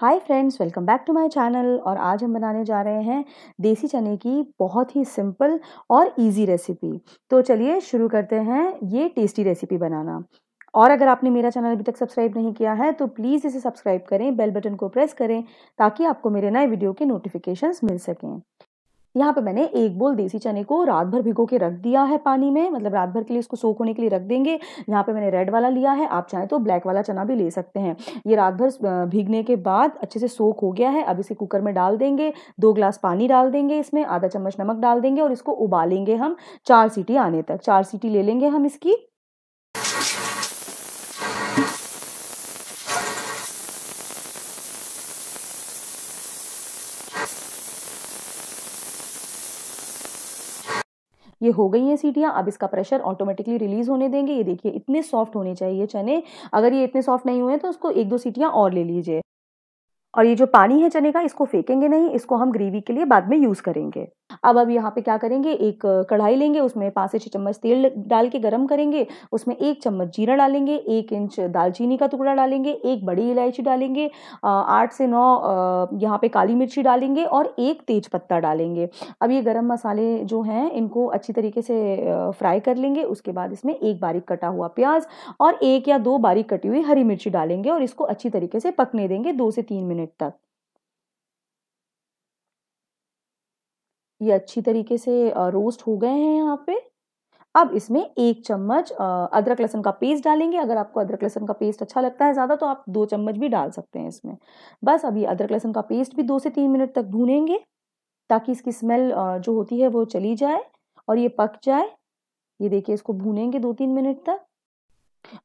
hi friends welcome back to my channel और आज हम बनाने जा रहे हैं देसी चने की बहुत ही सिंपल और इजी रेसिपी तो चलिए शुरू करते हैं ये टेस्टी रेसिपी बनाना और अगर आपने मेरा चैनल अभी तक सब्सक्राइब नहीं किया है तो प्लीज़ इसे सब्सक्राइब करें बेल बटन को प्रेस करें ताकि आपको मेरे नए वीडियो के नोटिफिकेशन मिल सकें यहाँ पे मैंने एक बोल देसी चने को रात भर भिगो के रख दिया है पानी में मतलब रात भर के लिए इसको सोख होने के लिए रख देंगे यहाँ पे मैंने रेड वाला लिया है आप चाहें तो ब्लैक वाला चना भी ले सकते हैं ये रात भर भीगने के बाद अच्छे से सोख हो गया है अब इसे कुकर में डाल देंगे दो ग्लास पानी डाल देंगे इसमें आधा चम्मच नमक डाल देंगे और इसको उबालेंगे हम चार सीटी आने तक चार सीटी ले लेंगे हम इसकी ये हो गई हैं सीटियाँ अब इसका प्रेशर ऑटोमेटिकली रिलीज़ होने देंगे ये देखिए इतने सॉफ्ट होने चाहिए चने अगर ये इतने सॉफ्ट नहीं हुए तो उसको एक दो सीटियाँ और ले लीजिए और ये जो पानी है चने का इसको फेंकेंगे नहीं इसको हम ग्रेवी के लिए बाद में यूज़ करेंगे अब अब यहाँ पे क्या करेंगे एक कढ़ाई लेंगे उसमें पाँच से छः चम्मच तेल डाल के गरम करेंगे उसमें एक चम्मच जीरा डालेंगे एक इंच दालचीनी का टुकड़ा डालेंगे एक बड़ी इलायची डालेंगे आठ से नौ यहाँ पे काली मिर्ची डालेंगे और एक तेज पत्ता डालेंगे अब ये गर्म मसाले जो हैं इनको अच्छी तरीके से फ्राई कर लेंगे उसके बाद इसमें एक बारीक कटा हुआ प्याज और एक या दो बारीक कटी हुई हरी मिर्ची डालेंगे और इसको अच्छी तरीके से पकने देंगे दो से तीन मिनट मिनट तक ये अच्छी तरीके से रोस्ट हो गए हैं यहाँ पे अब इसमें एक चम्मच अदरक लहसुन का पेस्ट डालेंगे अगर आपको अदरक लहसुन का पेस्ट अच्छा लगता है ज़्यादा तो आप दो चम्मच भी डाल सकते हैं इसमें बस अभी अदरक लहसुन का पेस्ट भी दो से तीन मिनट तक भूनेंगे ताकि इसकी स्मेल जो होती है वो चली जाए और ये पक जाए ये देखिए इसको भूनेंगे दो तीन मिनट तक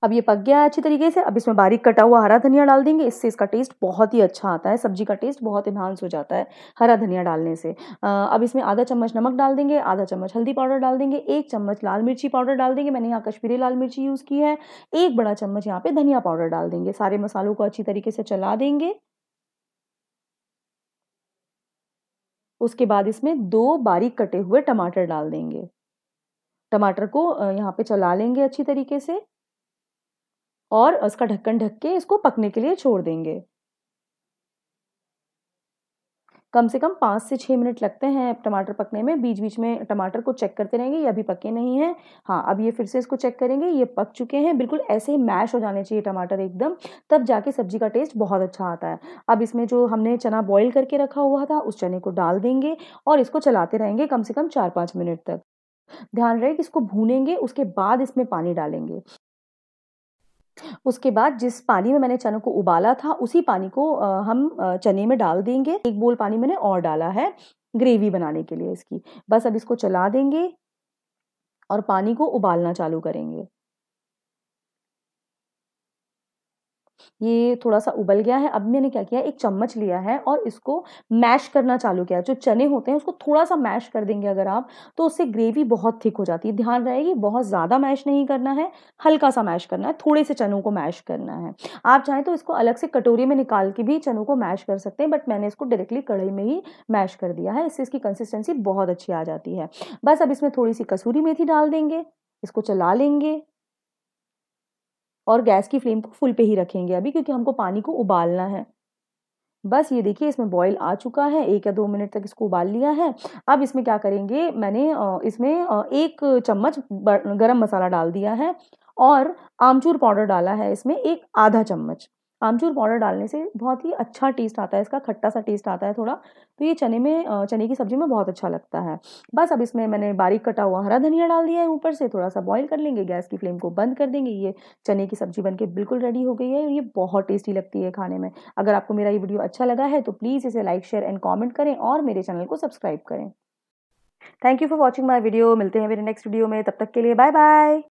अब ये पक गया है अच्छी तरीके से अब इसमें बारीक कटा हुआ हरा धनिया डाल देंगे इससे इसका टेस्ट बहुत ही अच्छा आता है सब्जी का टेस्ट बहुत इन्हांस हो जाता है हरा धनिया डालने से अब इसमें आधा चम्मच नमक डाल देंगे आधा चम्मच हल्दी पाउडर डाल देंगे एक चम्मच लाल मिर्ची पाउडर डाल देंगे मैंने यहाँ कश्मीरी लाल मिर्ची यूज़ की है एक बड़ा चम्मच यहाँ पे धनिया पाउडर डाल देंगे सारे मसालों को अच्छी तरीके से चला देंगे उसके बाद इसमें दो बारीक कटे हुए टमाटर डाल देंगे टमाटर को यहाँ पे चला लेंगे अच्छी तरीके से और उसका ढक्कन ढक के इसको पकने के लिए छोड़ देंगे कम से कम पाँच से छः मिनट लगते हैं टमाटर पकने में बीच बीच में टमाटर को चेक करते रहेंगे ये अभी पके नहीं हैं हाँ अब ये फिर से इसको चेक करेंगे ये पक चुके हैं बिल्कुल ऐसे ही मैश हो जाने चाहिए टमाटर एकदम तब जाके सब्जी का टेस्ट बहुत अच्छा आता है अब इसमें जो हमने चना बॉईल करके रखा हुआ था उस चने को डाल देंगे और इसको चलाते रहेंगे कम से कम चार पाँच मिनट तक ध्यान रहे कि इसको भूनेंगे उसके बाद इसमें पानी डालेंगे उसके बाद जिस पानी में मैंने चने को उबाला था उसी पानी को हम चने में डाल देंगे एक बोल पानी मैंने और डाला है ग्रेवी बनाने के लिए इसकी बस अब इसको चला देंगे और पानी को उबालना चालू करेंगे ये थोड़ा सा उबल गया है अब मैंने क्या किया एक चम्मच लिया है और इसको मैश करना चालू किया जो चने होते हैं उसको थोड़ा सा मैश कर देंगे अगर आप तो उससे ग्रेवी बहुत थिक हो जाती है ध्यान रहेगी बहुत ज़्यादा मैश नहीं करना है हल्का सा मैश करना है थोड़े से चनों को मैश करना है आप चाहें तो इसको अलग से कटोरी में निकाल के भी चनों को मैश कर सकते हैं बट मैंने इसको डायरेक्टली कढ़ाई में ही मैश कर दिया है इससे इसकी कंसिस्टेंसी बहुत अच्छी आ जाती है बस अब इसमें थोड़ी सी कसूरी मेथी डाल देंगे इसको चला लेंगे और गैस की फ्लेम को फुल पे ही रखेंगे अभी क्योंकि हमको पानी को उबालना है बस ये देखिए इसमें बॉईल आ चुका है एक या दो मिनट तक इसको उबाल लिया है अब इसमें क्या करेंगे मैंने इसमें एक चम्मच गरम मसाला डाल दिया है और आमचूर पाउडर डाला है इसमें एक आधा चम्मच आमचूर पाउडर डालने से बहुत ही अच्छा टेस्ट आता है इसका खट्टा सा टेस्ट आता है थोड़ा तो ये चने में चने की सब्ज़ी में बहुत अच्छा लगता है बस अब इसमें मैंने बारीक कटा हुआ हरा धनिया डाल दिया है ऊपर से थोड़ा सा बॉईल कर लेंगे गैस की फ्लेम को बंद कर देंगे ये चने की सब्ज़ी बन के बिल्कुल रेडी हो गई है और ये बहुत टेस्टी लगती है खाने में अगर आपको मेरा ये वीडियो अच्छा लगा है तो प्लीज़ इसे लाइक शेयर एंड कॉमेंट करें और मेरे चैनल को सब्सक्राइब करें thank you for watching my video मिलते हैं मेरे नेक्स्ट वीडियो में तब तक के लिए बाय बाय